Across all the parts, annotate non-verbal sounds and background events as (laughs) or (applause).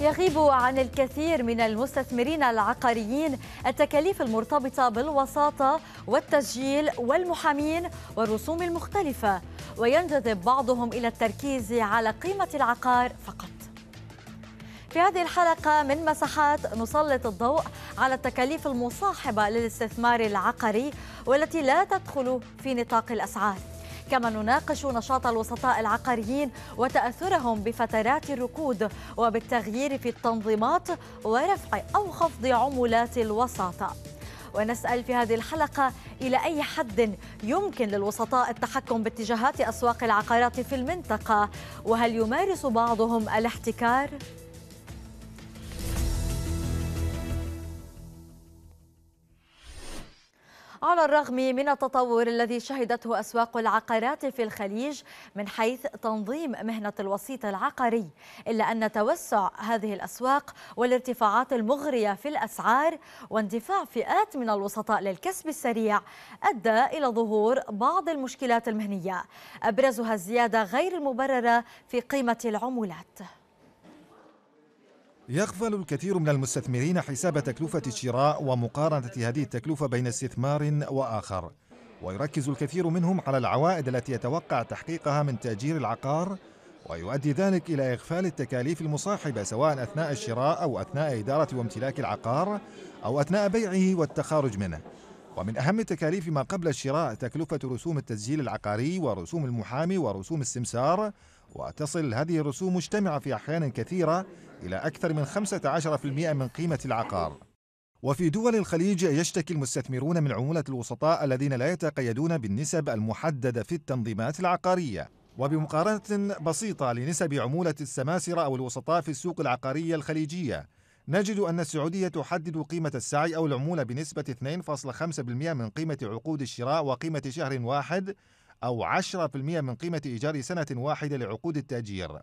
يغيب عن الكثير من المستثمرين العقاريين التكاليف المرتبطة بالوساطة والتسجيل والمحامين والرسوم المختلفة وينجذب بعضهم إلى التركيز على قيمة العقار فقط في هذه الحلقة من مساحات نسلط الضوء على التكاليف المصاحبة للاستثمار العقاري والتي لا تدخل في نطاق الأسعار كما نناقش نشاط الوسطاء العقاريين وتأثرهم بفترات الركود وبالتغيير في التنظيمات ورفع أو خفض عمولات الوساطة ونسأل في هذه الحلقة إلى أي حد يمكن للوسطاء التحكم باتجاهات أسواق العقارات في المنطقة وهل يمارس بعضهم الاحتكار؟ على الرغم من التطور الذي شهدته أسواق العقارات في الخليج من حيث تنظيم مهنة الوسيط العقاري إلا أن توسع هذه الأسواق والارتفاعات المغرية في الأسعار واندفاع فئات من الوسطاء للكسب السريع أدى إلى ظهور بعض المشكلات المهنية أبرزها الزيادة غير المبررة في قيمة العمولات يغفل الكثير من المستثمرين حساب تكلفة الشراء ومقارنة هذه التكلفة بين استثمار وآخر ويركز الكثير منهم على العوائد التي يتوقع تحقيقها من تأجير العقار ويؤدي ذلك إلى إغفال التكاليف المصاحبة سواء أثناء الشراء أو أثناء إدارة وامتلاك العقار أو أثناء بيعه والتخارج منه ومن أهم التكاليف ما قبل الشراء تكلفة رسوم التسجيل العقاري ورسوم المحامي ورسوم السمسار وتصل هذه الرسوم مجتمعة في أحيان كثيرة إلى أكثر من 15% من قيمة العقار وفي دول الخليج يشتكي المستثمرون من عمولة الوسطاء الذين لا يتقيدون بالنسب المحددة في التنظيمات العقارية وبمقارنة بسيطة لنسب عمولة السماسرة أو الوسطاء في السوق العقارية الخليجية نجد أن السعودية تحدد قيمة السعي أو العمولة بنسبة 2.5% من قيمة عقود الشراء وقيمة شهر واحد أو 10% من قيمة إيجار سنة واحدة لعقود التأجير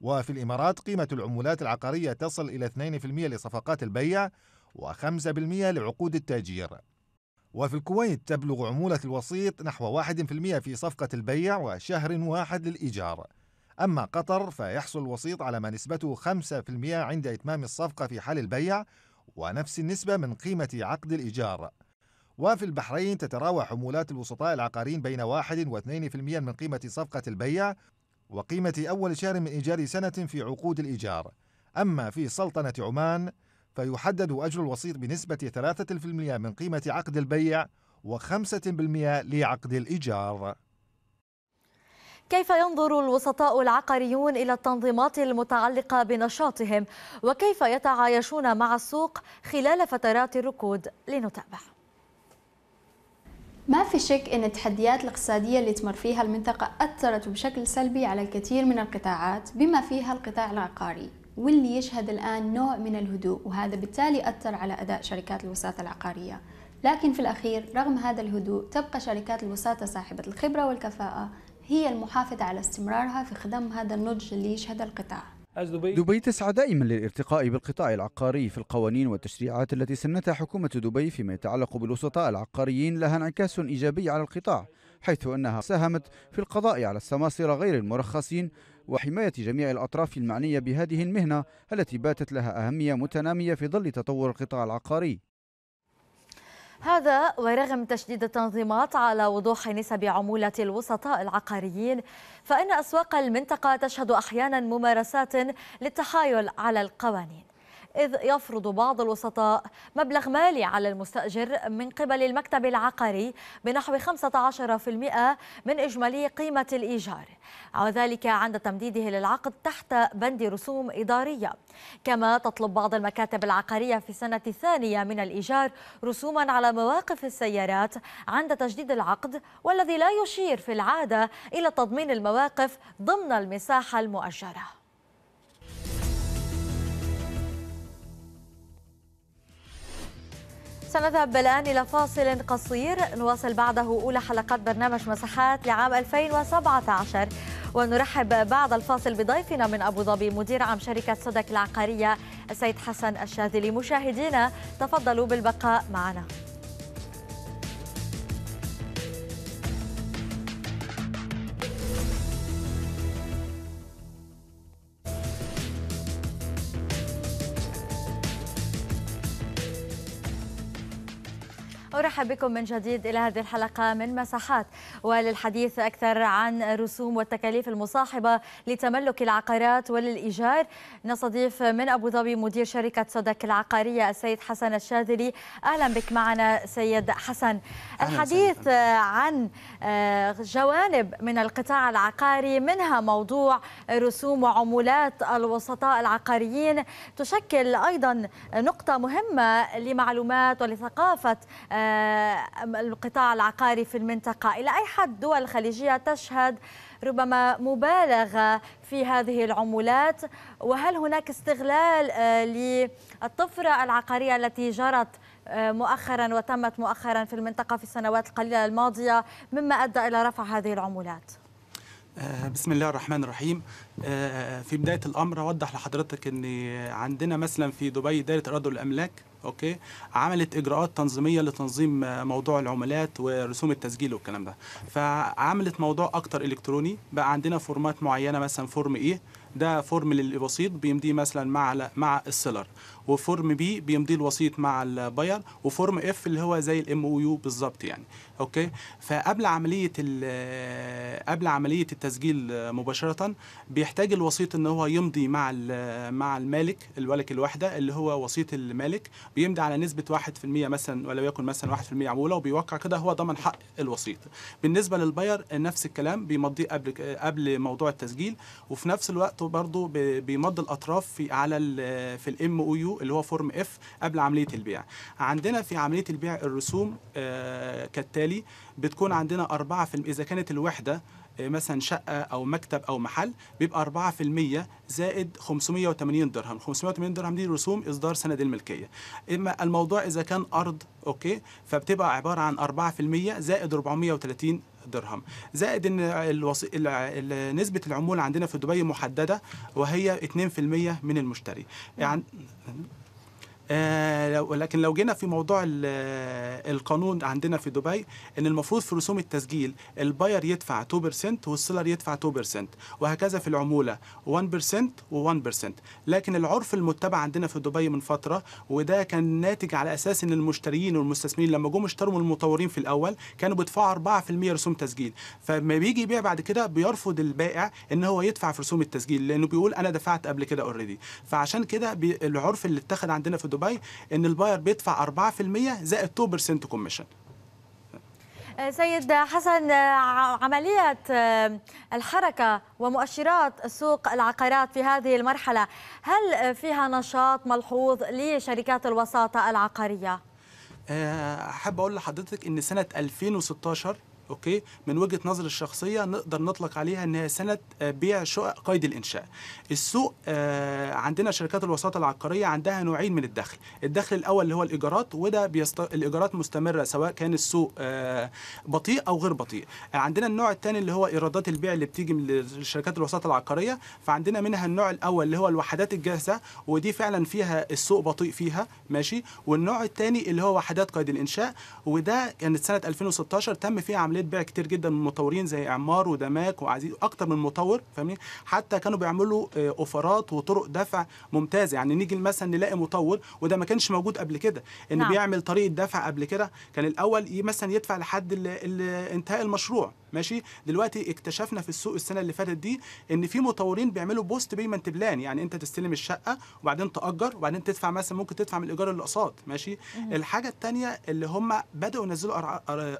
وفي الإمارات قيمة العمولات العقارية تصل إلى 2% لصفقات البيع و5% لعقود التأجير وفي الكويت تبلغ عمولة الوسيط نحو 1% في صفقة البيع وشهر واحد للإيجار أما قطر فيحصل الوسيط على ما نسبته 5% عند إتمام الصفقة في حال البيع ونفس النسبة من قيمة عقد الإيجار وفي البحرين تتراوح حمولات الوسطاء العقاريين بين 1 و 2% من قيمة صفقة البيع وقيمة أول شهر من إيجار سنة في عقود الإيجار أما في سلطنة عمان فيحدد أجر الوسيط بنسبة 3% من قيمة عقد البيع و5% لعقد الإيجار كيف ينظر الوسطاء العقاريون إلى التنظيمات المتعلقة بنشاطهم وكيف يتعايشون مع السوق خلال فترات الركود لنتابع ما في شك أن التحديات الاقتصادية اللي تمر فيها المنطقة أثرت بشكل سلبي على الكثير من القطاعات بما فيها القطاع العقاري واللي يشهد الآن نوع من الهدوء وهذا بالتالي أثر على أداء شركات الوساطة العقارية لكن في الأخير رغم هذا الهدوء تبقى شركات الوساطة صاحبة الخبرة والكفاءة هي المحافظة على استمرارها في خدم هذا النضج اللي يشهد القطاع دبي تسعى دائما للارتقاء بالقطاع العقاري في القوانين والتشريعات التي سنتها حكومة دبي فيما يتعلق بالوسطاء العقاريين لها انعكاس إيجابي على القطاع حيث أنها ساهمت في القضاء على السماسرة غير المرخصين وحماية جميع الأطراف المعنية بهذه المهنة التي باتت لها أهمية متنامية في ظل تطور القطاع العقاري هذا ورغم تشديد التنظيمات على وضوح نسب عمولة الوسطاء العقاريين فإن أسواق المنطقة تشهد أحيانا ممارسات للتحايل على القوانين إذ يفرض بعض الوسطاء مبلغ مالي على المستأجر من قبل المكتب العقاري بنحو 15% من إجمالي قيمة الإيجار وذلك عند تمديده للعقد تحت بند رسوم إدارية كما تطلب بعض المكاتب العقارية في السنة الثانية من الإيجار رسوما على مواقف السيارات عند تجديد العقد والذي لا يشير في العادة إلى تضمين المواقف ضمن المساحة المؤجره سنذهب الآن إلى فاصل قصير نواصل بعده أولى حلقات برنامج مساحات لعام 2017 ونرحب بعد الفاصل بضيفنا من أبو ظبي مدير عام شركة صدك العقارية السيد حسن الشاذلي مشاهدينا تفضلوا بالبقاء معنا نرحب بكم من جديد إلى هذه الحلقة من مساحات وللحديث أكثر عن الرسوم والتكاليف المصاحبة لتملك العقارات وللإيجار نستضيف من أبو ظبي مدير شركة صدك العقارية السيد حسن الشاذلي أهلا بك معنا سيد حسن الحديث عن آه، جوانب من القطاع العقاري منها موضوع رسوم وعمولات الوسطاء العقاريين تشكل أيضا نقطة مهمة لمعلومات ولثقافة آه، القطاع العقاري في المنطقة إلى أي حد دول الخليجية تشهد ربما مبالغة في هذه العمولات وهل هناك استغلال آه، للطفرة العقارية التي جرت آه، مؤخرا وتمت مؤخرا في المنطقة في السنوات القليلة الماضية مما أدى إلى رفع هذه العمولات؟ آه، بسم الله الرحمن الرحيم في بداية الأمر أوضح لحضرتك أن عندنا مثلا في دبي دائرة أراضي الأملاك اوكي عملت اجراءات تنظيميه لتنظيم موضوع العملات ورسوم التسجيل والكلام ده فعملت موضوع اكتر الكتروني بقى عندنا فورمات معينه مثلا فورم ايه ده فورم للوسيط بيمضيه مثلا مع مع السيلر وفورم بي بيمضيه الوسيط مع الباير وفورم اف اللي هو زي الام او يو بالظبط يعني اوكي فقبل عمليه قبل عمليه التسجيل مباشره بيحتاج الوسيط ان هو يمضي مع مع المالك الملك الوحده اللي هو وسيط المالك بيمضي على نسبه 1% مثلا ولو يكن مثلا 1% عموله وبيوقع كده هو ضمن حق الوسيط بالنسبه للباير نفس الكلام بيمضيه قبل قبل موضوع التسجيل وفي نفس الوقت مرتبط برضو بمد الاطراف في على في الام او يو اللي هو فورم اف قبل عمليه البيع عندنا في عمليه البيع الرسوم آه، كالتالي بتكون عندنا 4% اذا كانت الوحده آه، مثلا شقة أو مكتب أو محل بيبقى 4% زائد 580 درهم 580 درهم دي رسوم إصدار سند الملكية إما الموضوع إذا كان أرض أوكي فبتبقى عبارة عن 4% زائد 430 درهم زائد ان الوص... نسبه العموله عندنا في دبي محدده وهي 2% من المشتري يعني آه، لكن لو جينا في موضوع القانون عندنا في دبي ان المفروض في رسوم التسجيل الباير يدفع 2% والسيلر يدفع 2% وهكذا في العموله 1% و1% لكن العرف المتبع عندنا في دبي من فتره وده كان ناتج على اساس ان المشترين والمستثمرين لما جم اشتروا من المطورين في الاول كانوا بيدفعوا 4% رسوم تسجيل فما بيجي يبيع بعد كده بيرفض البائع ان هو يدفع في رسوم التسجيل لانه بيقول انا دفعت قبل كده اوريدي فعشان كده العرف اللي اتخذ عندنا في دبي باي ان الباير بيدفع 4% زائد 2% كوميشن آه، سيد حسن آه، عملية آه، الحركة ومؤشرات سوق العقارات في هذه المرحلة هل فيها نشاط ملحوظ لشركات الوساطة العقارية؟ أحب أقول لحضرتك أن سنة 2016 اوكي من وجهه نظر الشخصيه نقدر نطلق عليها ان هي سنه آه، بيع شقق قيد الانشاء السوق آه، عندنا شركات الوساطه العقاريه عندها نوعين من الدخل الدخل الاول اللي هو الايجارات وده بيست... الايجارات مستمره سواء كان السوق آه، بطيء او غير بطيء عندنا النوع الثاني اللي هو ايرادات البيع اللي بتيجي من شركات الوساطه العقاريه فعندنا منها النوع الاول اللي هو الوحدات الجاهزه ودي فعلا فيها السوق بطيء فيها ماشي والنوع الثاني اللي هو وحدات قيد الانشاء وده كانت يعني سنه 2016 تم فيها عمليه عمليه بيع كتير جدا من مطورين زي اعمار ودماك وعزيز اكتر من مطور فاهمين حتى كانوا بيعملوا آه، اوفرات وطرق دفع ممتازه يعني نيجي مثلا نلاقي مطور وده ما كانش موجود قبل كده ان نعم. بيعمل طريقه دفع قبل كده كان الاول مثلا يدفع لحد انتهاء المشروع ماشي دلوقتي اكتشفنا في السوق السنه اللي فاتت دي ان في مطورين بيعملوا بوست بيمنت بلان يعني انت تستلم الشقه وبعدين تاجر وبعدين تدفع مثلا ممكن تدفع من الايجار اللي ماشي الحاجه الثانيه اللي هم بداوا ينزلوا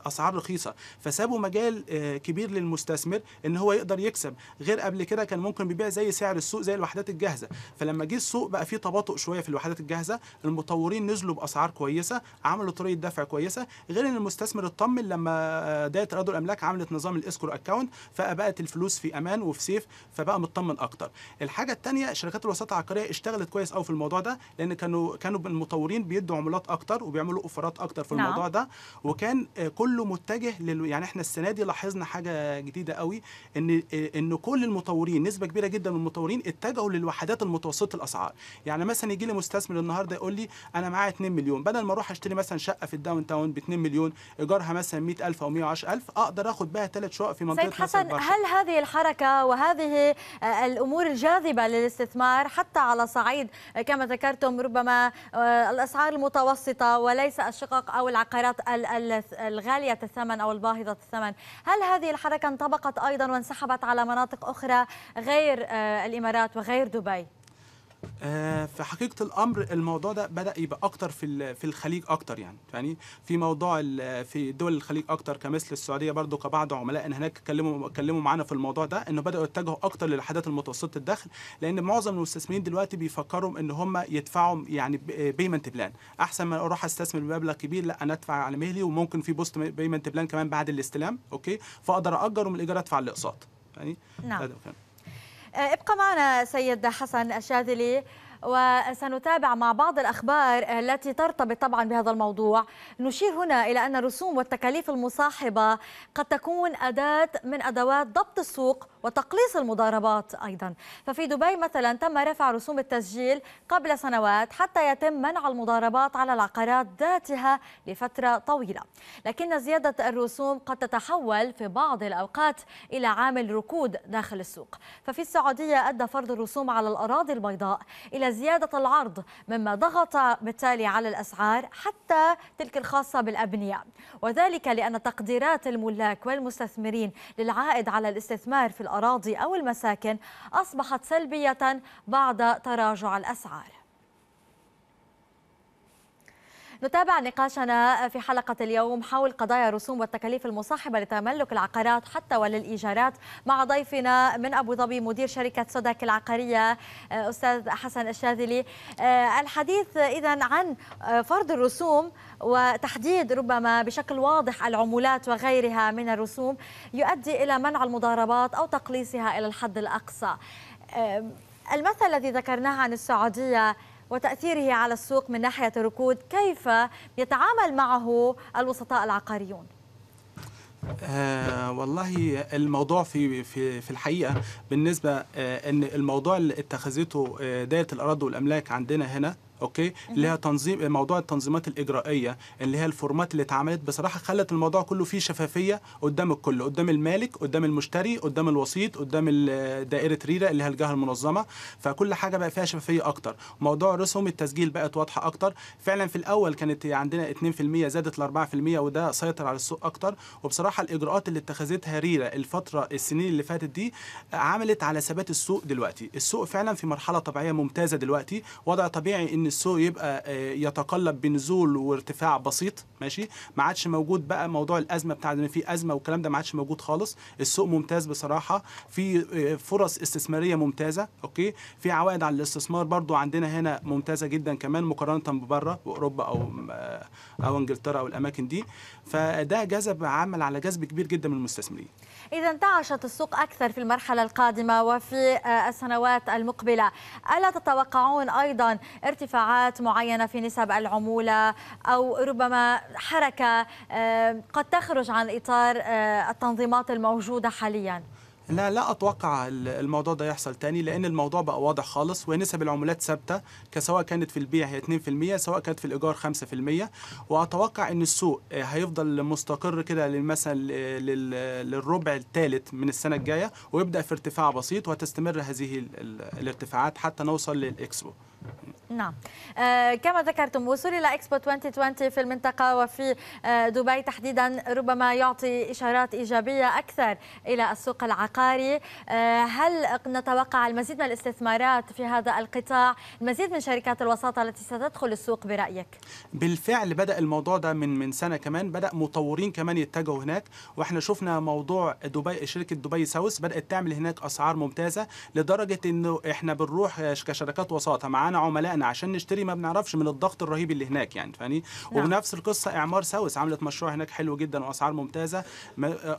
اسعار رخيصه ف فسابوا مجال آه، كبير للمستثمر ان هو يقدر يكسب غير قبل كده كان ممكن بيبيع زي سعر السوق زي الوحدات الجاهزه فلما جه السوق بقى فيه تباطؤ شويه في الوحدات الجاهزه المطورين نزلوا باسعار كويسه عملوا طريقه دفع كويسه غير ان المستثمر اطمن لما آه، دايه ترادو الاملاك عملت نظام الاسكرو اكونت فبقت الفلوس في امان وفي سيف فبقى مطمن اكتر الحاجه الثانيه شركات الوساطه العقاريه اشتغلت كويس قوي في الموضوع ده لان كانوا كانوا المطورين بيدوا عملات اكتر وبيعملوا اوفرات اكتر في نعم. الموضوع ده وكان آه، كله متجه لل يعني يعني احنا السنه دي لاحظنا حاجه جديده قوي ان ان كل المطورين نسبه كبيره جدا من المطورين اتجهوا للوحدات المتوسطه الاسعار يعني مثلا يجي لي مستثمر النهارده يقول لي انا معايا 2 مليون بدل ما اروح اشتري مثلا شقه في الداون تاون ب 2 مليون ايجارها مثلا 100000 او 110000 اقدر اخد بها ثلاث شقق في منطقه سيد حسن مصر هل هذه الحركه وهذه آه، الامور الجاذبه للاستثمار حتى على صعيد آه، كما ذكرتم ربما آه، الاسعار المتوسطه وليس الشقق او العقارات الغاليه الثمن او الباهظه منخفضة الثمن هل هذه الحركة انطبقت أيضا وانسحبت على مناطق أخرى غير آه، الإمارات وغير دبي؟ آه، في حقيقه الامر الموضوع ده بدا يبقى اكتر في في الخليج اكتر يعني يعني في موضوع في دول الخليج اكتر كمثل السعوديه برضو كبعض عملاء ان هناك اتكلموا اتكلموا معانا في الموضوع ده انه بداوا يتجهوا اكتر للحاجات المتوسطه الدخل لان معظم المستثمرين دلوقتي بيفكروا ان هم يدفعوا يعني بيمنت بلان احسن ما اروح استثمر بمبلغ كبير لا انا ادفع على مهلي وممكن في بوست بيمنت بلان كمان بعد الاستلام اوكي فاقدر اجر ومن الايجار ادفع الاقساط يعني نعم آه، ابقى معنا سيد حسن الشاذلي وسنتابع مع بعض الأخبار التي ترتبط طبعا بهذا الموضوع نشير هنا إلى أن الرسوم والتكاليف المصاحبة قد تكون أداة من أدوات ضبط السوق وتقليص المضاربات أيضا ففي دبي مثلا تم رفع رسوم التسجيل قبل سنوات حتى يتم منع المضاربات على العقارات ذاتها لفترة طويلة لكن زيادة الرسوم قد تتحول في بعض الأوقات إلى عامل ركود داخل السوق ففي السعودية أدى فرض الرسوم على الأراضي البيضاء إلى زيادة العرض مما ضغط بالتالي على الأسعار حتى تلك الخاصة بالأبنية وذلك لأن تقديرات الملاك والمستثمرين للعائد على الاستثمار في الأراضي أو المساكن أصبحت سلبية بعد تراجع الأسعار نتابع نقاشنا في حلقة اليوم حول قضايا الرسوم والتكاليف المصاحبة لتملك العقارات حتى وللإيجارات مع ضيفنا من أبو ظبي مدير شركة سودك العقارية آه، أستاذ حسن الشاذلي آه، الحديث إذا عن آه، فرض الرسوم وتحديد ربما بشكل واضح العمولات وغيرها من الرسوم يؤدي إلى منع المضاربات أو تقليصها إلى الحد الأقصى المثل الذي ذكرناه عن السعودية وتأثيره على السوق من ناحية الركود كيف يتعامل معه الوسطاء العقاريون؟ آه والله الموضوع في في في الحقيقه بالنسبه آه ان الموضوع اللي اتخذته آه دائره الاراضي والاملاك عندنا هنا اوكي اللي هي تنظيم موضوع التنظيمات الاجرائيه اللي هي الفورمات اللي اتعملت بصراحه خلت الموضوع كله فيه شفافيه قدام الكل قدام المالك قدام المشتري قدام الوسيط قدام دائره ريرا اللي هي الجهه المنظمه فكل حاجه بقى فيها شفافيه اكتر موضوع رسوم التسجيل بقت واضحه اكتر فعلا في الاول كانت عندنا 2% زادت ل 4% وده سيطر على السوق اكتر وبصراحه الاجراءات اللي اتخذتها ريرا الفتره السنين اللي فاتت دي عملت على ثبات السوق دلوقتي السوق فعلا في مرحله طبيعيه ممتازه دلوقتي وضع طبيعي ان السوق يبقى آه، يتقلب بنزول وارتفاع بسيط ماشي ما عادش موجود بقى موضوع الازمه بتاع ان في ازمه والكلام ده ما عادش موجود خالص السوق ممتاز بصراحه في آه، فرص استثماريه ممتازه اوكي في عوائد على الاستثمار برضو عندنا هنا ممتازه جدا كمان مقارنه ببره باوروبا او آه، او انجلترا او الاماكن دي فده جذب عمل على جذب كبير جدا من المستثمرين اذا انتعشت السوق اكثر في المرحله القادمه وفي السنوات المقبله الا تتوقعون ايضا ارتفاع ارتفاعات معينة في نسب العمولة أو ربما حركة آه، قد تخرج عن إطار آه، التنظيمات الموجودة حالياً لا لا اتوقع الموضوع ده يحصل تاني لان الموضوع بقى واضح خالص ونسب العمولات ثابته كسواء كانت في البيع هي 2% سواء كانت في الايجار 5% واتوقع ان السوق آه، هيفضل مستقر كده مثلا للربع الثالث من السنه الجايه ويبدا في ارتفاع بسيط وتستمر هذه الارتفاعات حتى نوصل للاكسبو نعم آه كما ذكرتم وصول إلى إكسبو 2020 في المنطقة وفي آه دبي تحديدا ربما يعطي إشارات إيجابية أكثر إلى السوق العقاري آه هل نتوقع المزيد من الاستثمارات في هذا القطاع المزيد من شركات الوساطة التي ستدخل السوق برأيك بالفعل بدأ الموضوع ده من من سنة كمان بدأ مطورين كمان يتجهوا هناك وإحنا شفنا موضوع دبي شركة دبي ساوث بدأت تعمل هناك أسعار ممتازة لدرجة إنه إحنا بنروح كشركات وساطة معانا عملاء احنا عشان نشتري ما بنعرفش من الضغط الرهيب اللي هناك يعني فاهمني نعم. وبنفس القصه اعمار ساوس عملت مشروع هناك حلو جدا واسعار ممتازه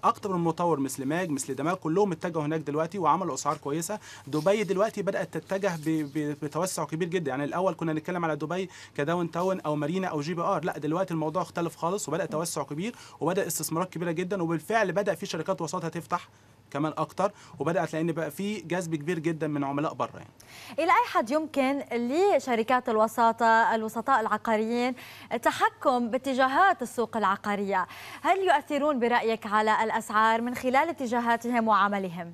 اكتر من مطور مثل ماج مثل دمال كلهم اتجهوا هناك دلوقتي وعملوا اسعار كويسه دبي دلوقتي بدات تتجه بتوسع كبير جدا يعني الاول كنا نتكلم على دبي كداون تاون او مارينا او جي بي ار لا دلوقتي الموضوع اختلف خالص وبدا توسع كبير وبدا استثمارات كبيره جدا وبالفعل بدا في شركات وساطه تفتح كمان اكتر وبدات لان بقى في جذب كبير جدا من عملاء بره يعني. الى اي حد يمكن لشركات الوساطه الوسطاء العقاريين التحكم باتجاهات السوق العقاريه هل يؤثرون برايك على الاسعار من خلال اتجاهاتهم وعملهم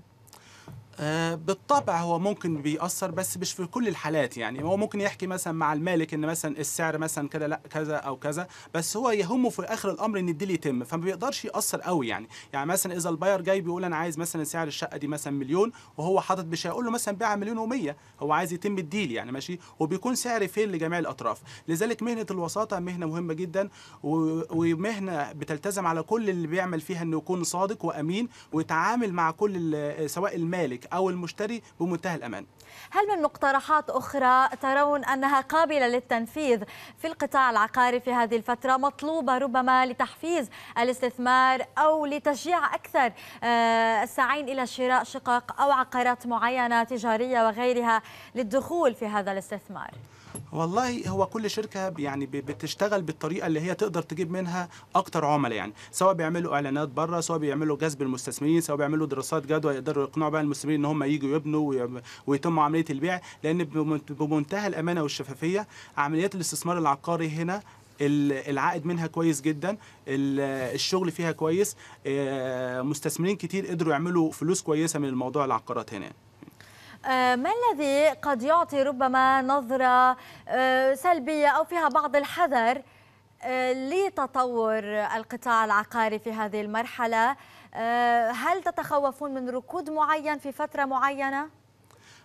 آه، بالطبع هو ممكن بيأثر بس مش في كل الحالات يعني هو ممكن يحكي مثلا مع المالك ان مثلا السعر مثلا كذا لا كذا او كذا بس هو يهمه في اخر الامر ان الديل يتم فما بيقدرش يأثر قوي يعني يعني مثلا اذا الباير جاي بيقول انا عايز مثلا سعر الشقه دي مثلا مليون وهو حاطط مش هيقول له مثلا بيعها مليون و100 هو عايز يتم الديل يعني ماشي وبيكون سعر فين لجميع الاطراف لذلك مهنه الوساطه مهنه مهمه جدا ومهنه بتلتزم على كل اللي بيعمل فيها انه يكون صادق وامين ويتعامل مع كل سواء المالك أو المشتري بمنتهى الأمان هل من مقترحات أخرى ترون أنها قابلة للتنفيذ في القطاع العقاري في هذه الفترة مطلوبة ربما لتحفيز الاستثمار أو لتشجيع أكثر آه، الساعين إلى شراء شقق أو عقارات معينة تجارية وغيرها للدخول في هذا الاستثمار؟ والله هو كل شركه يعني بتشتغل بالطريقه اللي هي تقدر تجيب منها اكتر عملاء يعني سواء بيعملوا اعلانات بره سواء بيعملوا جذب المستثمرين سواء بيعملوا دراسات جدوى يقدروا يقنعوا بقى المستثمرين ان هم يجوا يبنوا ويتم عمليه البيع لان بمنتهى الامانه والشفافيه عمليات الاستثمار العقاري هنا العائد منها كويس جدا الشغل فيها كويس آه، مستثمرين كتير قدروا يعملوا فلوس كويسه من الموضوع العقارات هنا يعني. آه، ما الذي قد يعطي ربما نظرة آه، سلبية أو فيها بعض الحذر آه، لتطور القطاع العقاري في هذه المرحلة هل تتخوفون من ركود معين في فترة معينة؟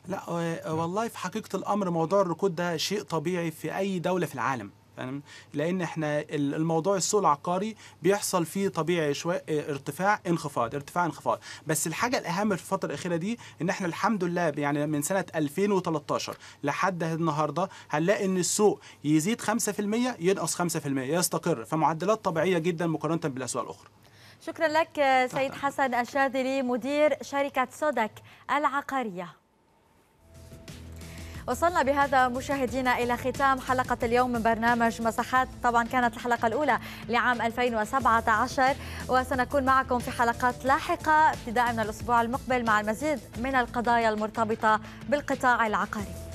لا والله في حقيقة الأمر موضوع الركود ده شيء طبيعي في أي دولة في العالم فاهم لان احنا الموضوع السوق العقاري بيحصل فيه طبيعي شويه آه، ارتفاع انخفاض ارتفاع انخفاض بس الحاجه الاهم في الفتره الاخيره دي ان احنا الحمد لله يعني من سنه 2013 لحد النهارده هنلاقي ان السوق يزيد 5% ينقص 5% يستقر فمعدلات طبيعيه جدا مقارنه بالاسواق الاخرى شكرا لك آه، سيد (laughs) حسن الشاذلي مدير شركه صدك العقاريه وصلنا بهذا مشاهدينا إلى ختام حلقة اليوم من برنامج مساحات طبعا كانت الحلقة الأولى لعام 2017 وسنكون معكم في حلقات لاحقة ابتداء من الأسبوع المقبل مع المزيد من القضايا المرتبطة بالقطاع العقاري